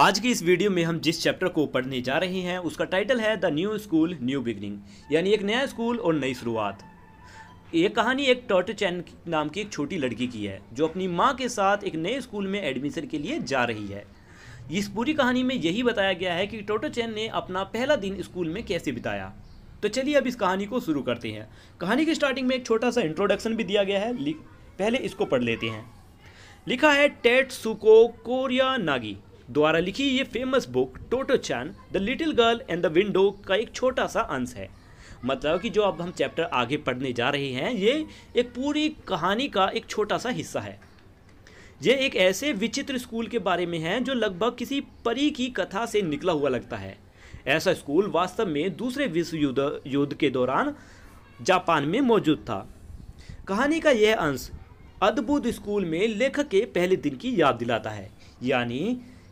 आज की इस वीडियो में हम जिस चैप्टर को पढ़ने जा रहे हैं उसका टाइटल है the new school new beginning यानी एक नया स्कूल और नई शुरुआत ये कहानी एक टोटो चैन नाम की एक छोटी लड़की की है जो अपनी माँ के साथ एक नए स्कूल में एडमिशन के लिए जा रही है इस पूरी कहानी में यही बताया गया है कि टोटो चैन ने अपना पहला दिन स्कूल में कैसे बिताया तो चलिए अब इस कहानी को शुरू करते हैं कहानी की स्टार्टिंग में एक छोटा सा इंट्रोडक्शन भी दिया गया है पहले इसको पढ़ लेते हैं लिखा है टेट सुको कोरिया नागी द्वारा लिखी ये famous book Totto chan the little girl and the window का एक छोटा सा अंश है मतलब कि जो अब हम चैप्टर आगे पढ़ने जा रहे हैं ये एक पूरी कहानी का एक छोटा सा हिस्सा है ये एक ऐसे विचित्र स्कूल के बारे में है जो लगभग किसी परी की कथा से निकला हुआ लगता है ऐसा स्कूल वास्तव में दूसरे विश्व युद्ध युद्ध के दौरान जापान में मौजूद था कहानी का यह अंश अद्भुत स्कूल में लेखक के पहले दिन की याद दिलाता है यानी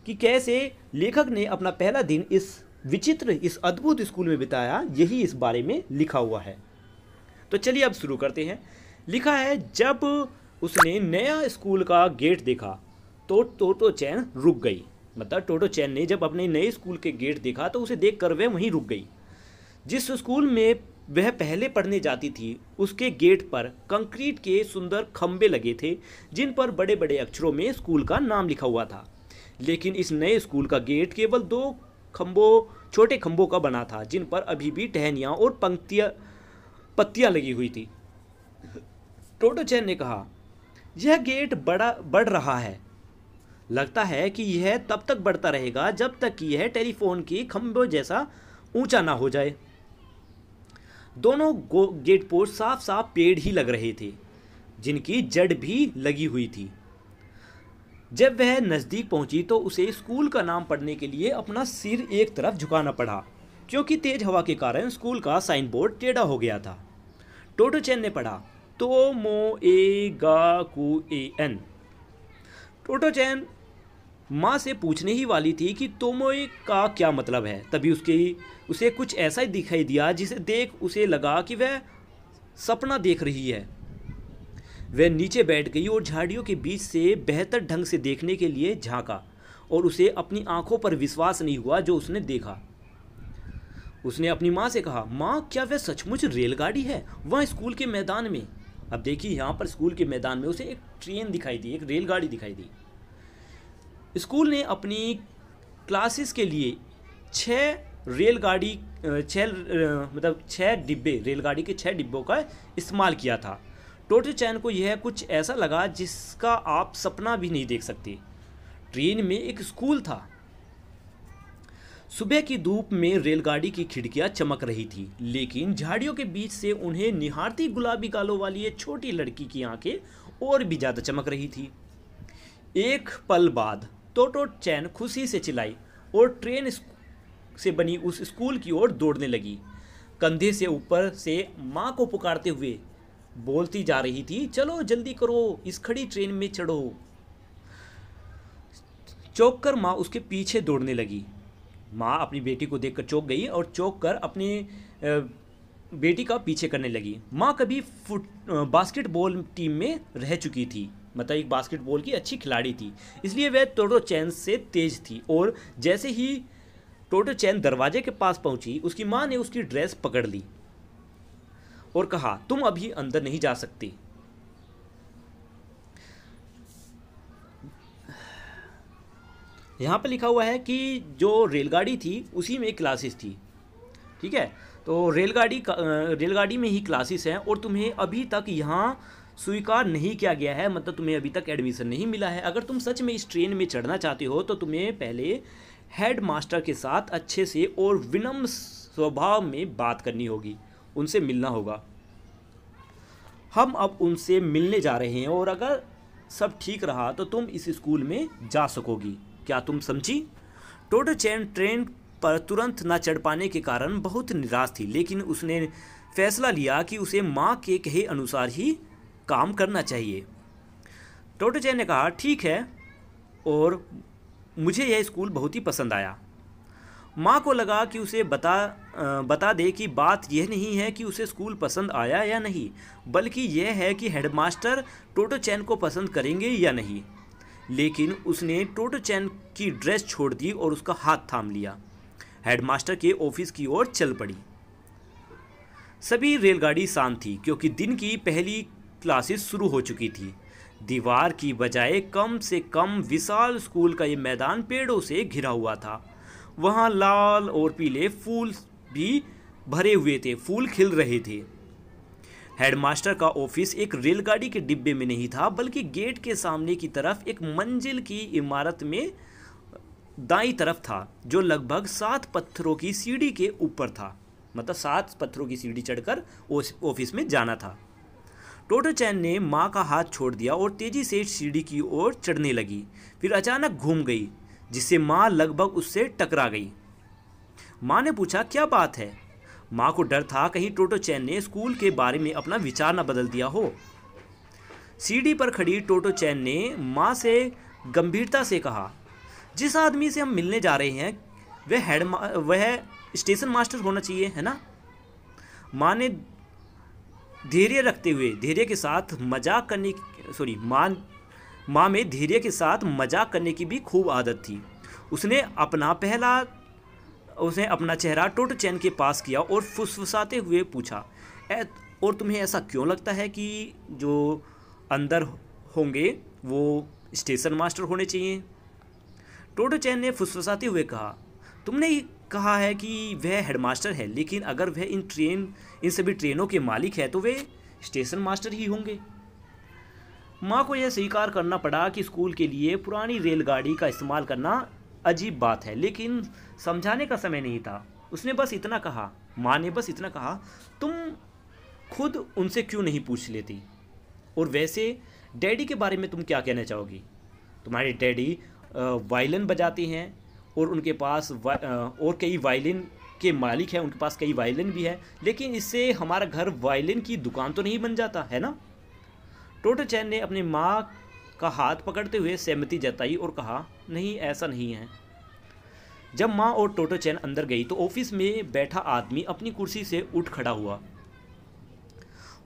कि कैसे लेखक ने अपना पहला दिन इस विचित्र इस अद्भुत स्कूल में बिताया यही इस बारे में लिखा हुआ है तो चलिए अब शुरू करते हैं लिखा है जब उसने नया स्कूल का गेट देखा तो टोटो चैन रुक गई मतलब टोटो चैन ने जब अपने नए स्कूल के गेट देखा तो उसे देख कर वह वहीं रुक गई जिस स्कूल में वह पहले पढ़ने जाती थी उसके गेट पर कंक्रीट के सुंदर खम्भे लगे थे जिन पर बड़े बड़े अक्षरों में स्कूल का नाम लिखा हुआ था लेकिन इस नए स्कूल का गेट केवल दो खम्भों छोटे खम्भों का बना था जिन पर अभी भी टहनियाँ और पंक्तियाँ पत्तियाँ लगी हुई थी टोटो चैन ने कहा यह गेट बड़ा बढ़ रहा है लगता है कि यह तब तक बढ़ता रहेगा जब तक कि यह टेलीफोन की खम्भों जैसा ऊंचा ना हो जाए दोनों गेट पोस्ट साफ साफ पेड़ ही लग रहे थे जिनकी जड़ भी लगी हुई थी जब वह नज़दीक पहुंची तो उसे स्कूल का नाम पढ़ने के लिए अपना सिर एक तरफ झुकाना पड़ा क्योंकि तेज़ हवा के कारण स्कूल का साइन बोर्ड टेढ़ा हो गया था टोटो चैन ने पढ़ा तो मो ए गा कु ए एन टोटो चैन माँ से पूछने ही वाली थी कि तोमोए का क्या मतलब है तभी उसके उसे कुछ ऐसा ही दिखाई दिया जिसे देख उसे लगा कि वह सपना देख रही है वह नीचे बैठ गई और झाड़ियों के बीच से बेहतर ढंग से देखने के लिए झांका और उसे अपनी आंखों पर विश्वास नहीं हुआ जो उसने देखा उसने अपनी माँ से कहा माँ क्या वह सचमुच रेलगाड़ी है वहाँ स्कूल के मैदान में अब देखिए यहाँ पर स्कूल के मैदान में उसे एक ट्रेन दिखाई दी एक रेलगाड़ी दिखाई दी स्कूल ने अपनी क्लासेस के लिए छः रेलगाड़ी छः मतलब छः डिब्बे रेलगाड़ी के छः डिब्बों का इस्तेमाल किया था टोटो चैन को यह कुछ ऐसा लगा जिसका आप सपना भी नहीं देख सकते ट्रेन में एक स्कूल था सुबह की धूप में रेलगाड़ी की खिड़कियां चमक रही थी लेकिन झाड़ियों के बीच से उन्हें निहारती गुलाबी गालों वाली एक छोटी लड़की की आंखें और भी ज़्यादा चमक रही थी एक पल बाद टोटो चैन खुशी से चिल्लाई और ट्रेन से बनी उस स्कूल की ओर दौड़ने लगी कंधे से ऊपर से माँ को पुकारते हुए बोलती जा रही थी चलो जल्दी करो इस खड़ी ट्रेन में चढ़ो चौक कर माँ उसके पीछे दौड़ने लगी माँ अपनी बेटी को देखकर चौंक गई और चौंक कर अपने बेटी का पीछे करने लगी माँ कभी फुट बास्केटबॉल टीम में रह चुकी थी मतलब एक बास्केटबॉल की अच्छी खिलाड़ी थी इसलिए वह टोटो चैन से तेज थी और जैसे ही टोटो चैन दरवाजे के पास पहुंची उसकी माँ ने उसकी ड्रेस पकड़ ली और कहा तुम अभी अंदर नहीं जा सकती यहाँ पर लिखा हुआ है कि जो रेलगाड़ी थी उसी में क्लासेस थी ठीक है तो रेलगाड़ी रेलगाड़ी में ही क्लासेस हैं और तुम्हें अभी तक यहाँ स्वीकार नहीं किया गया है मतलब तुम्हें अभी तक एडमिशन नहीं मिला है अगर तुम सच में इस ट्रेन में चढ़ना चाहते हो तो तुम्हें पहले हेड मास्टर के साथ अच्छे से और विनम्र स्वभाव में बात करनी होगी उनसे मिलना होगा हम अब उनसे मिलने जा रहे हैं और अगर सब ठीक रहा तो तुम इस स्कूल में जा सकोगी क्या तुम समझी टोटो चैन ट्रेन पर तुरंत ना चढ़ पाने के कारण बहुत निराश थी लेकिन उसने फैसला लिया कि उसे माँ के कहे अनुसार ही काम करना चाहिए टोटो चैन ने कहा ठीक है और मुझे यह स्कूल बहुत ही पसंद आया माँ को लगा कि उसे बता बता दे कि बात यह नहीं है कि उसे स्कूल पसंद आया या नहीं बल्कि यह है कि हेडमास्टर टोटो चैन को पसंद करेंगे या नहीं लेकिन उसने टोटो चैन की ड्रेस छोड़ दी और उसका हाथ थाम लिया हेडमास्टर के ऑफिस की ओर चल पड़ी सभी रेलगाड़ी शांत थी क्योंकि दिन की पहली क्लासेस शुरू हो चुकी थी दीवार की बजाय कम से कम विशाल स्कूल का ये मैदान पेड़ों से घिरा हुआ था वहाँ लाल और पीले फूल भी भरे हुए थे फूल खिल रहे थे हेडमास्टर का ऑफिस एक रेलगाड़ी के डिब्बे में नहीं था बल्कि गेट के सामने की तरफ एक मंजिल की इमारत में दाई तरफ था जो लगभग सात पत्थरों की सीढ़ी के ऊपर था मतलब सात पत्थरों की सीढ़ी चढ़कर ऑफिस में जाना था टोटो चैन ने माँ का हाथ छोड़ दिया और तेजी से सीढ़ी की ओर चढ़ने लगी फिर अचानक घूम गई जिससे माँ लगभग उससे टकरा गई माँ ने पूछा क्या बात है माँ को डर था कहीं टोटो चैन ने स्कूल के बारे में अपना विचार न बदल दिया हो सीढ़ी पर खड़ी टोटो चैन ने माँ से गंभीरता से कहा जिस आदमी से हम मिलने जा रहे हैं वह हेड वह स्टेशन मास्टर होना चाहिए है ना माँ ने धैर्य रखते हुए धैर्य के साथ मजाक करने सॉरी माँ माँ में धीरे के साथ मजाक करने की भी खूब आदत थी उसने अपना पहला उसने अपना चेहरा टोट चैन के पास किया और फुसफुसाते हुए पूछा और तुम्हें ऐसा क्यों लगता है कि जो अंदर होंगे वो स्टेशन मास्टर होने चाहिए टोटो चैन ने फुसफुसाते हुए कहा तुमने कहा है कि वह हेडमास्टर है लेकिन अगर वह इन ट्रेन इन सभी ट्रेनों के मालिक है तो वे स्टेशन मास्टर ही होंगे माँ को यह स्वीकार करना पड़ा कि स्कूल के लिए पुरानी रेलगाड़ी का इस्तेमाल करना अजीब बात है लेकिन समझाने का समय नहीं था उसने बस इतना कहा माँ ने बस इतना कहा तुम खुद उनसे क्यों नहीं पूछ लेती और वैसे डैडी के बारे में तुम क्या कहना चाहोगी तुम्हारे डैडी वायलिन बजाते हैं और उनके पास और कई वायलिन के मालिक हैं उनके पास कई वायलिन भी है लेकिन इससे हमारा घर वायलिन की दुकान तो नहीं बन जाता है ना टोटो चैन ने अपनी माँ का हाथ पकड़ते हुए सहमति जताई और कहा नहीं ऐसा नहीं है जब माँ और टोटो चैन अंदर गई तो ऑफिस में बैठा आदमी अपनी कुर्सी से उठ खड़ा हुआ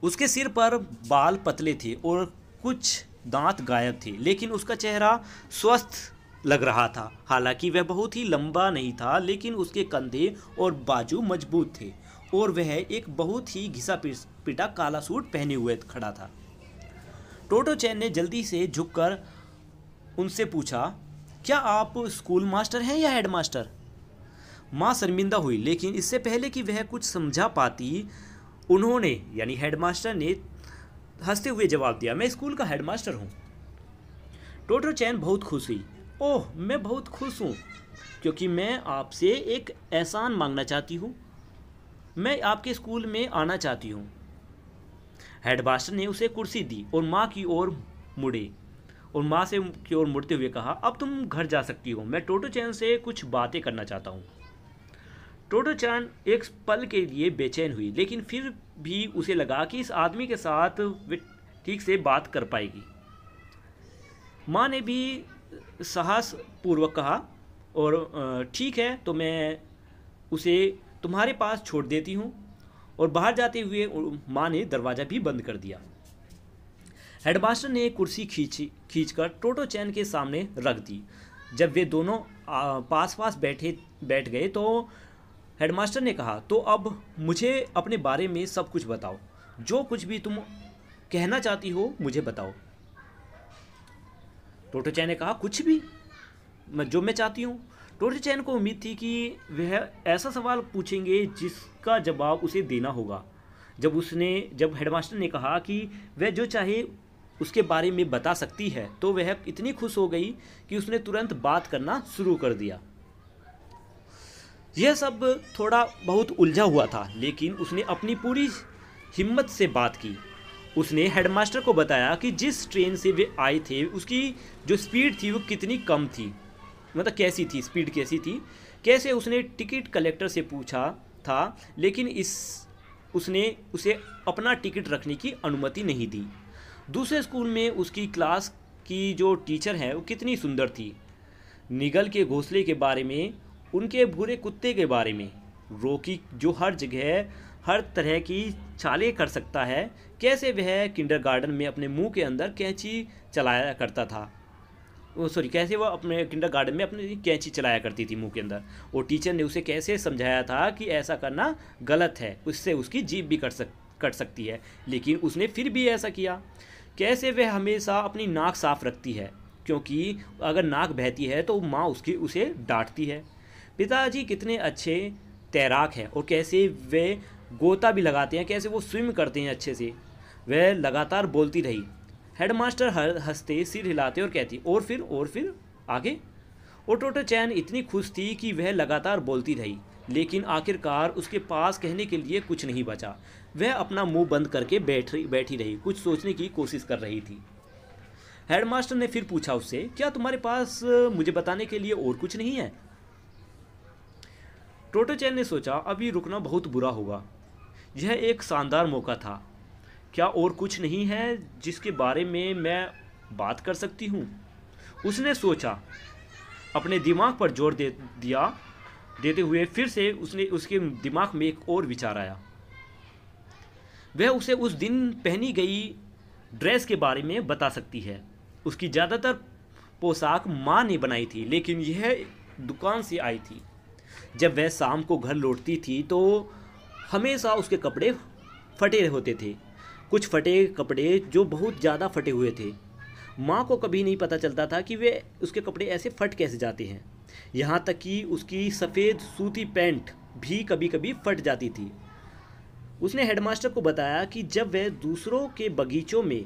उसके सिर पर बाल पतले थे और कुछ दांत गायब थे लेकिन उसका चेहरा स्वस्थ लग रहा था हालांकि वह बहुत ही लंबा नहीं था लेकिन उसके कंधे और बाजू मजबूत थे और वह एक बहुत ही घिसा पिटा काला सूट पहने हुए खड़ा था टोटो चैन ने जल्दी से झुककर उनसे पूछा क्या आप स्कूल मास्टर हैं या हेड मास्टर माँ शर्मिंदा हुई लेकिन इससे पहले कि वह कुछ समझा पाती उन्होंने यानी हेडमास्टर ने हंसते हुए जवाब दिया मैं स्कूल का हेडमास्टर हूँ टोटो चैन बहुत खुश हुई ओह मैं बहुत खुश हूँ क्योंकि मैं आपसे एक एहसान मांगना चाहती हूँ मैं आपके स्कूल में आना चाहती हूँ हेडमास्टर ने उसे कुर्सी दी और माँ की ओर मुड़े और माँ से की ओर मुड़ते हुए कहा अब तुम घर जा सकती हो मैं टोटो चैन से कुछ बातें करना चाहता हूँ टोटो चैन एक पल के लिए बेचैन हुई लेकिन फिर भी उसे लगा कि इस आदमी के साथ वे ठीक से बात कर पाएगी माँ ने भी साहस पूर्वक कहा और ठीक है तो मैं उसे तुम्हारे पास छोड़ देती हूँ और बाहर जाते हुए माँ ने दरवाज़ा भी बंद कर दिया हेडमास्टर ने कुर्सी खींची खींचकर टोटो चैन के सामने रख दी जब वे दोनों पास पास बैठे बैठ गए तो हेडमास्टर ने कहा तो अब मुझे अपने बारे में सब कुछ बताओ जो कुछ भी तुम कहना चाहती हो मुझे बताओ टोटो चैन ने कहा कुछ भी मैं जो मैं चाहती हूँ टोर्च चैन को उम्मीद थी कि वह ऐसा सवाल पूछेंगे जिसका जवाब उसे देना होगा जब उसने जब हेडमास्टर ने कहा कि वह जो चाहे उसके बारे में बता सकती है तो वह इतनी खुश हो गई कि उसने तुरंत बात करना शुरू कर दिया यह सब थोड़ा बहुत उलझा हुआ था लेकिन उसने अपनी पूरी हिम्मत से बात की उसने हेडमास्टर को बताया कि जिस ट्रेन से वे आए थे उसकी जो स्पीड थी वो कितनी कम थी मतलब कैसी थी स्पीड कैसी थी कैसे उसने टिकट कलेक्टर से पूछा था लेकिन इस उसने उसे अपना टिकट रखने की अनुमति नहीं दी दूसरे स्कूल में उसकी क्लास की जो टीचर हैं वो कितनी सुंदर थी निगल के घोंसले के बारे में उनके भूरे कुत्ते के बारे में रोकी जो हर जगह हर तरह की चाले कर सकता है कैसे वह किंडरगार्टन में अपने मुंह के अंदर कैंची चलाया करता था सॉरी कैसे वो अपने किंडर गार्डन में अपनी कैंची चलाया करती थी मुंह के अंदर और टीचर ने उसे कैसे समझाया था कि ऐसा करना गलत है उससे उसकी जीप भी कट सक कट सकती है लेकिन उसने फिर भी ऐसा किया कैसे वह हमेशा अपनी नाक साफ रखती है क्योंकि अगर नाक बहती है तो माँ उसकी उसे डांटती है पिताजी कितने अच्छे तैराक हैं और कैसे वे गोता भी लगाते हैं कैसे वो स्विम करते हैं अच्छे से वह लगातार बोलती रही हेडमास्टर हर हंसते सिर हिलाते और कहती और फिर और फिर आगे ओटोटो चैन इतनी खुश थी कि वह लगातार बोलती रही लेकिन आखिरकार उसके पास कहने के लिए कुछ नहीं बचा वह अपना मुंह बंद करके बैठ बैठी रही कुछ सोचने की कोशिश कर रही थी हेडमास्टर ने फिर पूछा उससे क्या तुम्हारे पास मुझे बताने के लिए और कुछ नहीं है टोटो चैन ने सोचा अब ये रुकना बहुत बुरा होगा यह एक शानदार मौका था क्या और कुछ नहीं है जिसके बारे में मैं बात कर सकती हूँ उसने सोचा अपने दिमाग पर जोर दे दिया देते हुए फिर से उसने उसके दिमाग में एक और विचार आया वह उसे उस दिन पहनी गई ड्रेस के बारे में बता सकती है उसकी ज़्यादातर पोशाक माँ ने बनाई थी लेकिन यह दुकान से आई थी जब वह शाम को घर लौटती थी तो हमेशा उसके कपड़े फटे होते थे कुछ फटे कपड़े जो बहुत ज़्यादा फटे हुए थे माँ को कभी नहीं पता चलता था कि वे उसके कपड़े ऐसे फट कैसे जाते हैं यहाँ तक कि उसकी सफ़ेद सूती पैंट भी कभी कभी फट जाती थी उसने हेडमास्टर को बताया कि जब वह दूसरों के बगीचों में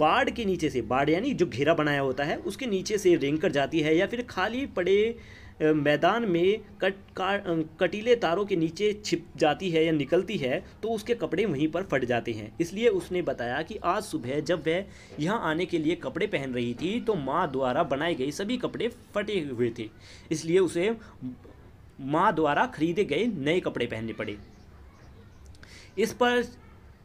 बाढ़ के नीचे से बाढ़ यानी जो घेरा बनाया होता है उसके नीचे से रेंग कर जाती है या फिर खाली पड़े मैदान में कट का कटीले तारों के नीचे छिप जाती है या निकलती है तो उसके कपड़े वहीं पर फट जाते हैं इसलिए उसने बताया कि आज सुबह जब वह यहाँ आने के लिए कपड़े पहन रही थी तो माँ द्वारा बनाए गए सभी कपड़े फटे हुए थे इसलिए उसे माँ द्वारा खरीदे गए नए कपड़े पहनने पड़े इस पर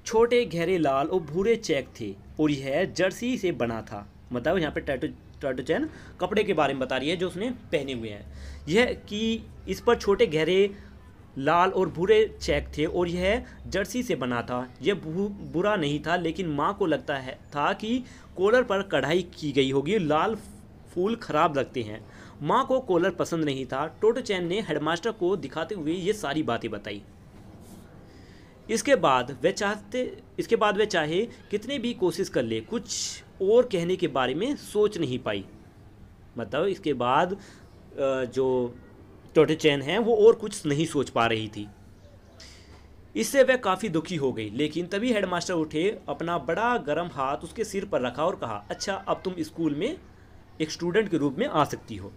छोटे गहरे लाल और भूरे चेक थे और यह जर्सी से बना था मतलब यहाँ पर टैटू स्टड चैन कपड़े के बारे में बता रही है जो उसने पहने हुए हैं यह कि इस पर छोटे गहरे लाल और भूरे चेक थे और यह जर्सी से बना था यह बुरा नहीं था लेकिन माँ को लगता है था कि कॉलर पर कढ़ाई की गई होगी लाल फूल खराब लगते हैं माँ को कॉलर पसंद नहीं था टोटो चैन ने हेडमास्टर को दिखाते हुए ये सारी बातें बताई इसके बाद वे चाहते इसके बाद वे चाहे कितनी भी कोशिश कर ले कुछ और कहने के बारे में सोच नहीं पाई मतलब इसके बाद जो टोटे चैन हैं वो और कुछ नहीं सोच पा रही थी इससे वह काफ़ी दुखी हो गई लेकिन तभी हेडमास्टर उठे अपना बड़ा गर्म हाथ उसके सिर पर रखा और कहा अच्छा अब तुम स्कूल में एक स्टूडेंट के रूप में आ सकती हो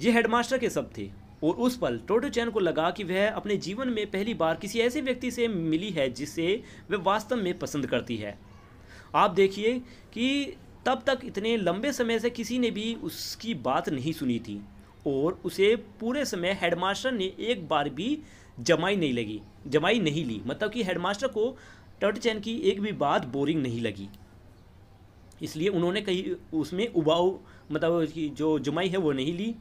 ये हेडमास्टर के सब थे और उस पल चैन को लगा कि वह अपने जीवन में पहली बार किसी ऐसे व्यक्ति से मिली है जिसे वह वास्तव में पसंद करती है आप देखिए कि तब तक इतने लंबे समय से किसी ने भी उसकी बात नहीं सुनी थी और उसे पूरे समय हेडमास्टर ने एक बार भी जमाई नहीं लगी जमाई नहीं ली मतलब कि हेडमास्टर को चैन की एक भी बात बोरिंग नहीं लगी इसलिए उन्होंने कहीं उसमें उबाऊ मतलब कि जो जमाई है वो नहीं ली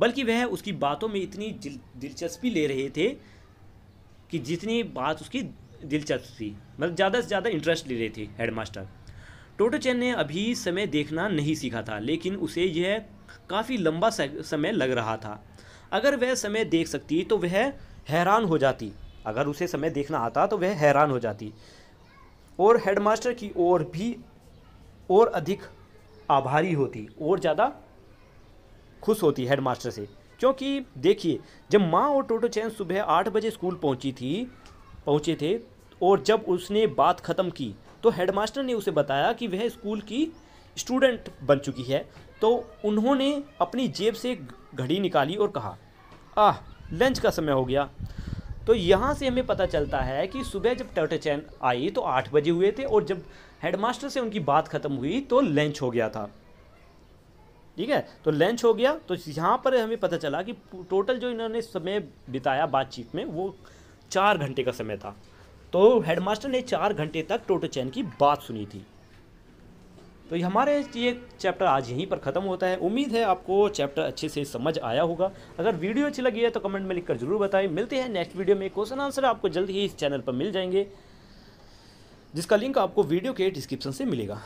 बल्कि वह उसकी बातों में इतनी दिलचस्पी ले रहे थे कि जितनी बात उसकी दिलचस्पी मतलब ज़्यादा से ज़्यादा इंटरेस्ट ले रहे थे हेडमास्टर टोटो चैन ने अभी समय देखना नहीं सीखा था लेकिन उसे यह काफ़ी लंबा समय लग रहा था अगर वह समय देख सकती तो वह हैरान हो जाती अगर उसे समय देखना आता तो वह हैरान हो जाती और हेडमास्टर की ओर भी और अधिक आभारी होती और ज़्यादा खुश होती हेडमास्टर से क्योंकि देखिए जब माँ और टोटो चैन सुबह आठ बजे स्कूल पहुँची थी पहुँचे थे और जब उसने बात ख़त्म की तो हेडमास्टर ने उसे बताया कि वह स्कूल की स्टूडेंट बन चुकी है तो उन्होंने अपनी जेब से घड़ी निकाली और कहा आह लंच का समय हो गया तो यहाँ से हमें पता चलता है कि सुबह जब टोटो चैन आई तो आठ बजे हुए थे और जब हेडमास्टर से उनकी बात ख़त्म हुई तो लंच हो गया था ठीक है तो लंच हो गया तो यहाँ पर हमें पता चला कि टोटल जो इन्होंने समय बिताया बातचीत में वो चार घंटे का समय था तो हेडमास्टर ने चार घंटे तक टोटो चैन की बात सुनी थी तो हमारे ये चैप्टर आज यहीं पर ख़त्म होता है उम्मीद है आपको चैप्टर अच्छे से समझ आया होगा अगर वीडियो अच्छी लगी है तो कमेंट में लिखकर जरूर बताएं मिलते हैं नेक्स्ट वीडियो में क्वेश्चन आंसर आपको जल्द ही इस चैनल पर मिल जाएंगे जिसका लिंक आपको वीडियो के डिस्क्रिप्शन से मिलेगा